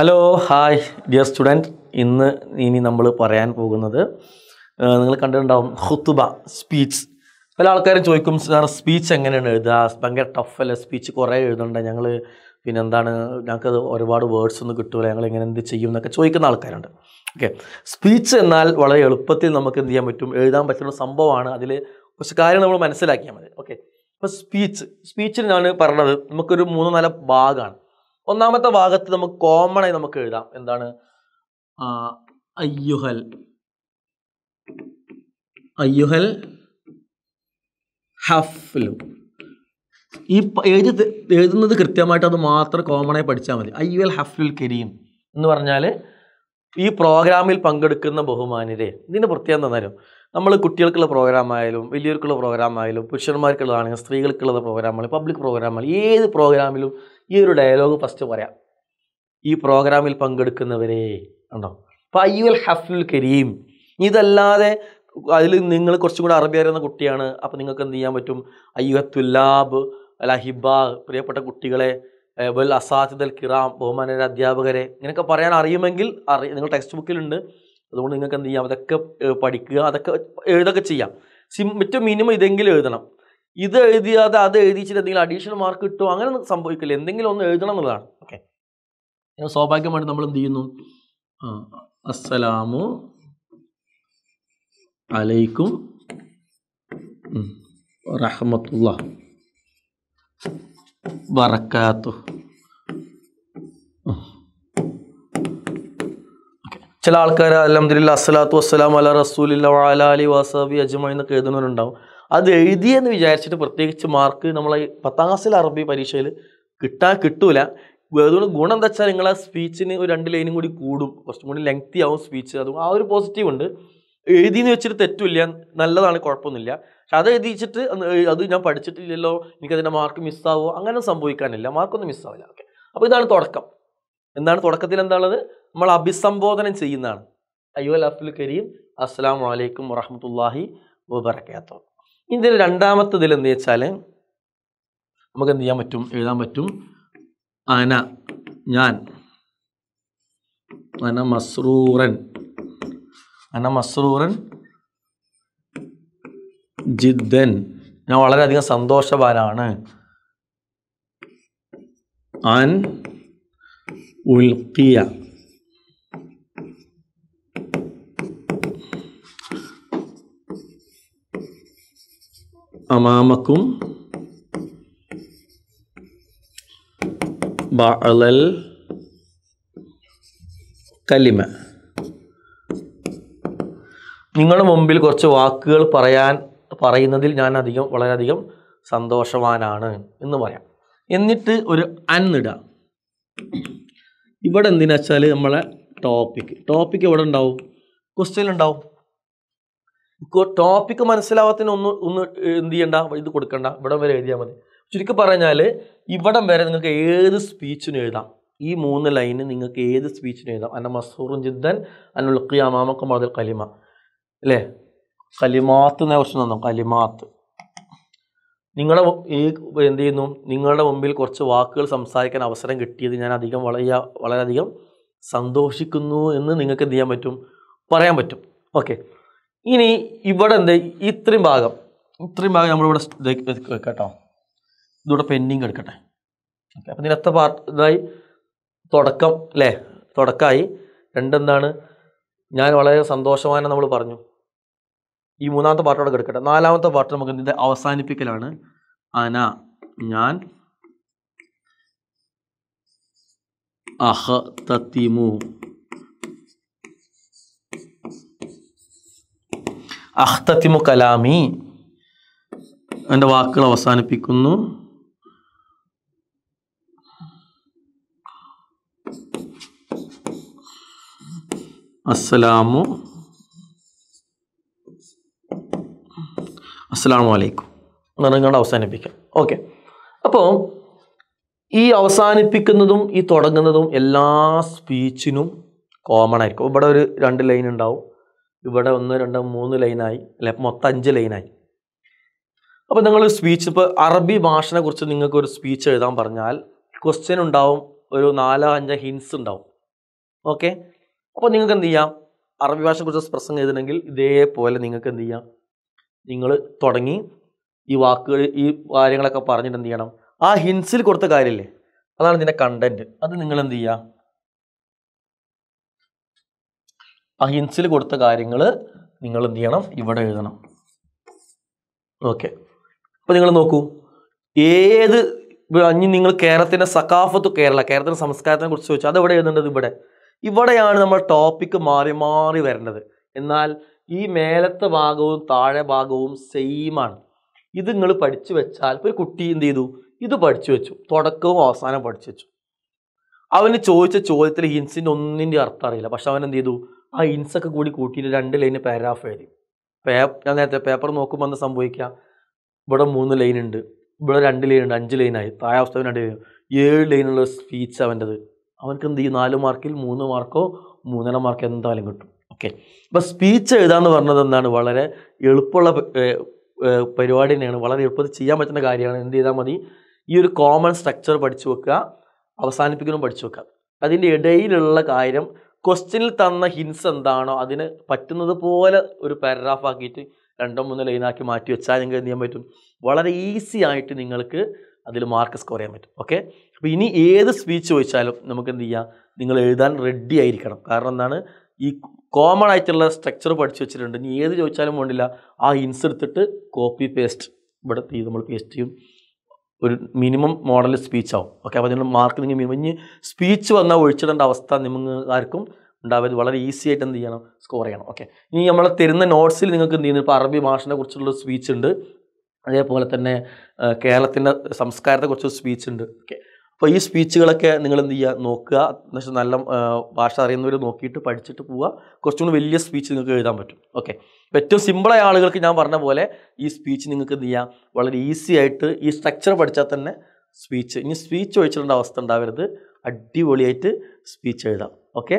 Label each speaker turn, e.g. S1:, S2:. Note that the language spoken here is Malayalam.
S1: ഹലോ ഹായ് ഡിയർ സ്റ്റുഡൻറ്റ് ഇന്ന് ഇനി നമ്മൾ പറയാൻ പോകുന്നത് നിങ്ങൾ കണ്ടിട്ടുണ്ടാവും ഹുത്തുബ സ്പീച്ച് പല ആൾക്കാരും ചോദിക്കും സാർ സ്പീച്ച് എങ്ങനെയാണ് എഴുതുക ഭയങ്കര ടഫ് അല്ലേ സ്പീച്ച് കുറേ എഴുതണ്ട ഞങ്ങൾ പിന്നെ എന്താണ് ഞങ്ങൾക്കത് ഒരുപാട് വേർഡ്സ് ഒന്നും കിട്ടൂല ഞങ്ങൾ എങ്ങനെ എന്ത് ചെയ്യും എന്നൊക്കെ ചോദിക്കുന്ന ആൾക്കാരുണ്ട് ഓക്കെ സ്പീച്ച് എന്നാൽ വളരെ എളുപ്പത്തിൽ നമുക്ക് എന്ത് ചെയ്യാൻ പറ്റും എഴുതാൻ പറ്റുന്ന സംഭവമാണ് അതിൽ കുറച്ച് കാര്യം നമ്മൾ മനസ്സിലാക്കിയാൽ മതി ഓക്കെ അപ്പോൾ സ്പീച്ച് സ്പീച്ചിന് ഞാൻ പറഞ്ഞത് നമുക്കൊരു മൂന്ന് നാല് ഭാഗമാണ് ഒന്നാമത്തെ ഭാഗത്ത് നമുക്ക് കോമൺ ആയി നമുക്ക് എഴുതാം എന്താണ് അയ്യുഹൽ അയ്യുഹൽ ഹഫ്ലു ഈ എഴുതി എഴുതുന്നത് കൃത്യമായിട്ട് അത് മാത്രം കോമൺ ആയി പഠിച്ചാൽ മതി അയ്യുഹൽ ഹഫ്ലുൽ കരീം എന്ന് പറഞ്ഞാൽ ഈ പ്രോഗ്രാമിൽ പങ്കെടുക്കുന്ന ബഹുമാനരെ ഇതിന് പ്രത്യേകം തന്നാലും നമ്മൾ കുട്ടികൾക്കുള്ള പ്രോഗ്രാം ആയാലും വലിയവർക്കുള്ള പ്രോഗ്രാം ആയാലും പുരുഷന്മാർക്കുള്ളതാണെങ്കിലും സ്ത്രീകൾക്കുള്ള പ്രോഗ്രാമായാലും പബ്ലിക് പ്രോഗ്രാമായാലും ഏത് പ്രോഗ്രാമിലും ഈ ഒരു ഡയലോഗ് ഫസ്റ്റ് പറയാം ഈ പ്രോഗ്രാമിൽ പങ്കെടുക്കുന്നവരെ ഉണ്ടോ അപ്പോൾ ഹഫുൽ കരീം ഇതല്ലാതെ അതിൽ നിങ്ങൾ കുറച്ചും കൂടെ അറബി അറിയുന്ന കുട്ടിയാണ് അപ്പോൾ നിങ്ങൾക്ക് എന്ത് ചെയ്യാൻ പറ്റും അയ്യത്തുല്ലാബ് അല്ല ഹിബ പ്രിയപ്പെട്ട കുട്ടികളെ വെൽ അൽ കിറാം ബഹുമാനര അധ്യാപകരെ ഇങ്ങനെയൊക്കെ പറയാൻ അറിയുമെങ്കിൽ അറി നിങ്ങൾ ടെക്സ്റ്റ് ബുക്കിലുണ്ട് അതുകൊണ്ട് നിങ്ങൾക്ക് എന്ത് ചെയ്യാം അതൊക്കെ പഠിക്കുക അതൊക്കെ എഴുതൊക്കെ ചെയ്യാം സിം മറ്റു മിനിമം ഇതെങ്കിലും എഴുതണം ഇത് എഴുതിയാതെ അത് എഴുതിച്ചിട്ട് എന്തെങ്കിലും അഡീഷണൽ മാർക്ക് കിട്ടുമോ അങ്ങനെ ഒന്നും സംഭവിക്കില്ല എന്തെങ്കിലും ഒന്ന് എഴുതണം എന്നുള്ളതാണ് ഓക്കെ സ്വാഭാവികമായിട്ട് നമ്മൾ എന്ത് ചെയ്യുന്നു അസ്സലാമു അലൈക്കും റഹമത്തുള്ള വറക്കാത്തു ചില ആൾക്കാർ അലഹമ്മദില്ല അസ്സലാത്തു വസ്സലാം അല റസൂലില്ല അല അലി വാസബി അജ്മ എന്നൊക്കെ എഴുതുന്നവരുണ്ടാവും അത് എഴുതിയെന്ന് വിചാരിച്ചിട്ട് പ്രത്യേകിച്ച് മാർക്ക് നമ്മളെ പത്താം ക്ലാസ്സിൽ അറബി പരീക്ഷയിൽ കിട്ടാൻ കിട്ടൂല അതുകൊണ്ട് ഗുണം എന്താ വെച്ചാൽ നിങ്ങളെ സ്പീച്ചിന് ഒരു രണ്ട് ലൈനും കൂടി കൂടും കുറച്ചും കൂടി ലെങ്തി ആവും സ്പീച്ച് അതും ആ ഒരു പോസിറ്റീവ് ഉണ്ട് എഴുതിയെന്ന് വെച്ചിട്ട് തെറ്റില്ല നല്ലതാണ് കുഴപ്പമൊന്നുമില്ല പക്ഷെ അത് എഴുതിച്ചിട്ട് അത് ഞാൻ പഠിച്ചിട്ടില്ലല്ലോ എനിക്കതിൻ്റെ മാർക്ക് മിസ്സാവോ അങ്ങനെ സംഭവിക്കാനില്ല മാർക്കൊന്നും മിസ്സാവില്ല ഓക്കെ അപ്പോൾ ഇതാണ് തുടക്കം എന്താണ് തുടക്കത്തിൽ എന്താണുള്ളത് നമ്മൾ അഭിസംബോധനം ചെയ്യുന്നതാണ് അയ്യോ അബ്ദുൽ കരീം അസ്സാം വലൈക്കും വറഹമത്തല്ലാഹി വബർക്കാത്ത ഇതിൽ രണ്ടാമത്തതിൽ എന്ന് വെച്ചാൽ നമുക്ക് എന്ത് ചെയ്യാൻ പറ്റും എഴുതാൻ പറ്റും അന ഞാൻ അന മസ്റൂറൻ അന മസ്റൂറൻ ജിദ്ദൻ ഞാൻ വളരെയധികം സന്തോഷവാനാണ് അൻ ഉൽക്കിയ അമാമക്കും ബഅലൽ കലിമ നിങ്ങളുടെ മുമ്പിൽ കുറച്ച് വാക്കുകൾ പറയാൻ പറയുന്നതിൽ ഞാൻ അധികം വളരെയധികം സന്തോഷവാനാണ് എന്ന് പറയാം എന്നിട്ട് ഒരു അന്നിടാം ഇവിടെ എന്തിനാ വെച്ചാൽ നമ്മളെ ടോപ്പിക് ടോപ്പിക് എവിടെ ഉണ്ടാവും ഉണ്ടാവും ടോപ്പിക്ക് മനസ്സിലാവാത്തതിന് ഒന്ന് ഒന്ന് എന്ത് ചെയ്യണ്ട ഇത് കൊടുക്കണ്ട ഇവിടം വരെ എഴുതിയാൽ മതി ചുരുക്കി പറഞ്ഞാൽ ഇവിടം വരെ നിങ്ങൾക്ക് ഏത് സ്പീച്ചിനും എഴുതാം ഈ മൂന്ന് ലൈന് നിങ്ങൾക്ക് ഏത് സ്പീച്ചിനും എഴുതാം അന്ന മസൂറും ജിദ്ദൻ അനുൽക്കിയ മാമക്കും കലിമ അല്ലേ കലിമാത്ത് എന്ന ക്വസ്റ്റൻ തന്നോ കലിമാത്ത് നിങ്ങളെ ഈ എന്ത് ചെയ്യുന്നു നിങ്ങളുടെ മുമ്പിൽ കുറച്ച് വാക്കുകൾ സംസാരിക്കാൻ അവസരം കിട്ടിയത് ഞാൻ അധികം വളരെ വളരെയധികം സന്തോഷിക്കുന്നു എന്ന് നിങ്ങൾക്ക് എന്ത് ചെയ്യാൻ പറ്റും പറയാൻ പറ്റും ഓക്കെ ഇനി ഇവിടെ എന്ത് ഇത്രയും ഭാഗം ഇത്രയും ഭാഗം നമ്മളിവിടെ വെക്കട്ടോ ഇതിവിടെ പെൻഡിങ് എടുക്കട്ടെ ഓക്കെ അപ്പം ഇതിനത്തെ പാർട്ട് ഇതായി തുടക്കം അല്ലേ തുടക്കമായി രണ്ടെന്താണ് ഞാൻ വളരെ സന്തോഷമാണ് നമ്മൾ പറഞ്ഞു ഈ മൂന്നാമത്തെ പാർട്ടോടെ കിടക്കട്ടെ നാലാമത്തെ പാർട്ട് നമുക്ക് ഇതിൻ്റെ അവസാനിപ്പിക്കലാണ് അന ഞാൻ അഹ തത്തിമു അഹ്തത്തിമു കലാമി എൻ്റെ വാക്കുകൾ അവസാനിപ്പിക്കുന്നു അസ്സലാമു അസ്സാം വലൈക്കും എന്ന് പറഞ്ഞുകൊണ്ട് അവസാനിപ്പിക്കാം ഓക്കെ അപ്പോൾ ഈ അവസാനിപ്പിക്കുന്നതും ഈ തുടങ്ങുന്നതും എല്ലാ സ്പീച്ചിനും കോമൺ ആയിരിക്കും ഇവിടെ ഒരു രണ്ട് ലൈൻ ഉണ്ടാവും ഇവിടെ ഒന്ന് രണ്ട് മൂന്ന് ലൈനായി അല്ലെ മൊത്തം അഞ്ച് ലൈനായി അപ്പോൾ നിങ്ങൾ സ്പീച്ച് ഇപ്പോൾ അറബി ഭാഷനെ കുറിച്ച് നിങ്ങൾക്ക് ഒരു സ്പീച്ച് എഴുതാൻ പറഞ്ഞാൽ ക്വസ്റ്റ്യൻ ഉണ്ടാവും ഒരു നാലോ അഞ്ചോ ഹിൻസ് ഉണ്ടാവും ഓക്കെ അപ്പോൾ നിങ്ങൾക്ക് എന്ത് ചെയ്യാം അറബി ഭാഷയെക്കുറിച്ച് പ്രസംഗം എഴുതണമെങ്കിൽ ഇതേപോലെ നിങ്ങൾക്ക് എന്ത് ചെയ്യാം നിങ്ങൾ തുടങ്ങി ഈ വാക്കുകൾ ഈ കാര്യങ്ങളൊക്കെ പറഞ്ഞിട്ട് എന്ത് ചെയ്യണം ആ ഹിൻസിൽ കൊടുത്ത കാര്യമില്ലേ അതാണ് ഇതിൻ്റെ കണ്ടന്റ് അത് നിങ്ങൾ എന്ത് ചെയ്യുക ആ ഹിൻസിൽ കൊടുത്ത കാര്യങ്ങൾ നിങ്ങൾ എന്ത് ചെയ്യണം ഇവിടെ എഴുതണം ഓക്കെ അപ്പോൾ നിങ്ങൾ നോക്കൂ ഏത് അഞ്ഞ് നിങ്ങൾ കേരളത്തിൻ്റെ സക്കാഫത്ത് കേരള കേരളത്തിൻ്റെ സംസ്കാരത്തിനെ കുറിച്ച് ചോദിച്ചാൽ എവിടെ എഴുതേണ്ടത് ഇവിടെ ഇവിടെയാണ് നമ്മൾ ടോപ്പിക്ക് മാറി മാറി വരേണ്ടത് എന്നാൽ ഈ മേലത്തെ ഭാഗവും താഴെ ഭാഗവും സെയിമാണ് ഇത് നിങ്ങൾ പഠിച്ചു വെച്ചാൽ ഒരു കുട്ടി എന്ത് ചെയ്തു ഇത് പഠിച്ചു വെച്ചു തുടക്കവും അവസാനം പഠിച്ചു വെച്ചു അവന് ചോദിച്ച ചോദ്യത്തിൽ ഹിൻസിൻ്റെ ഒന്നിൻ്റെ അർത്ഥം അറിയില്ല പക്ഷെ അവൻ എന്ത് ചെയ്തു ആ ഹിൻസൊക്കെ കൂടി കൂട്ടിയിട്ട് രണ്ട് ലൈന് പാരാഗ്രാഫ് എഴുതി പേ ഞാൻ നേരത്തെ പേപ്പർ നോക്കുമ്പോൾ എന്താ സംഭവിക്കുക ഇവിടെ മൂന്ന് ലൈൻ ഉണ്ട് ഇവിടെ രണ്ട് ലൈൻ ഉണ്ട് അഞ്ച് ലൈനായി താഴെ അവസ്ഥ രണ്ട് ലൈൻ ഏഴ് ലൈനുള്ള സ്പീച്ച് അവൻ്റെത് അവനക്ക് എന്ത് ചെയ്യും നാല് മാർക്കിൽ മൂന്ന് മാർക്കോ മൂന്നര മാർക്ക് എന്തായാലും കിട്ടും ഓക്കെ അപ്പോൾ സ്പീച്ച് എഴുതാന്ന് പറഞ്ഞത് എന്താണ് വളരെ എളുപ്പമുള്ള പരിപാടി തന്നെയാണ് വളരെ എളുപ്പത്തിൽ ചെയ്യാൻ പറ്റുന്ന കാര്യമാണ് എന്ത് ചെയ്താൽ മതി ഈ ഒരു കോമൺ സ്ട്രക്ചർ പഠിച്ചു വെക്കുക അവസാനിപ്പിക്കുന്നതും പഠിച്ചു വെക്കുക അതിൻ്റെ ഇടയിലുള്ള കാര്യം ക്വസ്റ്റ്യനിൽ തന്ന ഹിൻസ് എന്താണോ അതിന് പറ്റുന്നത് പോലെ ഒരു പാരഗ്രാഫ് ആക്കിയിട്ട് രണ്ടോ മൂന്നോ ലൈനാക്കി മാറ്റി വെച്ചാൽ നിങ്ങൾക്ക് എന്ത് ചെയ്യാൻ പറ്റും വളരെ ഈസി ആയിട്ട് നിങ്ങൾക്ക് അതിൽ മാർക്ക് സ്കോർ ചെയ്യാൻ പറ്റും ഓക്കെ അപ്പോൾ ഇനി ഏത് സ്പീച്ച് ചോദിച്ചാലും നമുക്ക് എന്ത് ചെയ്യാം നിങ്ങൾ എഴുതാൻ റെഡി ആയിരിക്കണം കാരണം എന്താണ് ഈ കോമൺ ആയിട്ടുള്ള സ്ട്രക്ചർ പഠിച്ചു വെച്ചിട്ടുണ്ട് ഇനി ഏത് ചോദിച്ചാലും വേണ്ടില്ല ആ ഇൻസ് എടുത്തിട്ട് കോപ്പി പേസ്റ്റ് ഇവിടെ തീ നമ്മൾ പേസ്റ്റ് ചെയ്യും ഒരു മിനിമം മോഡൽ സ്പീച്ച് ആവും ഓക്കെ അപ്പോൾ നിങ്ങൾ മാർക്ക് നിങ്ങൾ മിനിമം ഇനി സ്പീച്ച് വന്നാൽ ഒഴിച്ചിടേണ്ട അവസ്ഥ നിങ്ങൾക്കാർക്കും ഉണ്ടാവരുത് വളരെ ഈസി ആയിട്ട് എന്ത് ചെയ്യണം സ്കോർ ചെയ്യണം ഓക്കെ ഇനി നമ്മൾ തരുന്ന നോട്ട്സിൽ നിങ്ങൾക്ക് എന്ത് ചെയ്യുന്നത് ഇപ്പോൾ അറബി ഭാഷനെ കുറിച്ചുള്ള സ്പീച്ച് ഉണ്ട് അതേപോലെ തന്നെ കേരളത്തിൻ്റെ സംസ്കാരത്തെക്കുറിച്ച് സ്പീച്ച് ഉണ്ട് ഓക്കെ അപ്പോൾ ഈ സ്പീച്ചുകളൊക്കെ നിങ്ങൾ എന്ത് ചെയ്യുക നോക്കുക എന്നുവെച്ചാൽ നല്ല ഭാഷ അറിയുന്നവർ നോക്കിയിട്ട് പഠിച്ചിട്ട് പോവുക കുറച്ചും വലിയ സ്പീച്ച് നിങ്ങൾക്ക് എഴുതാൻ പറ്റും ഓക്കെ ഏറ്റവും സിമ്പിളായ ആളുകൾക്ക് ഞാൻ പറഞ്ഞ പോലെ ഈ സ്പീച്ച് നിങ്ങൾക്ക് എന്ത് ചെയ്യാം വളരെ ഈസി ആയിട്ട് ഈ സ്ട്രക്ചർ പഠിച്ചാൽ തന്നെ സ്പീച്ച് ഇനി സ്പീച്ച് ഒഴിച്ചിടേണ്ട അവസ്ഥ ഉണ്ടാവരുത് അടിപൊളിയായിട്ട് സ്പീച്ച് എഴുതാം ഓക്കെ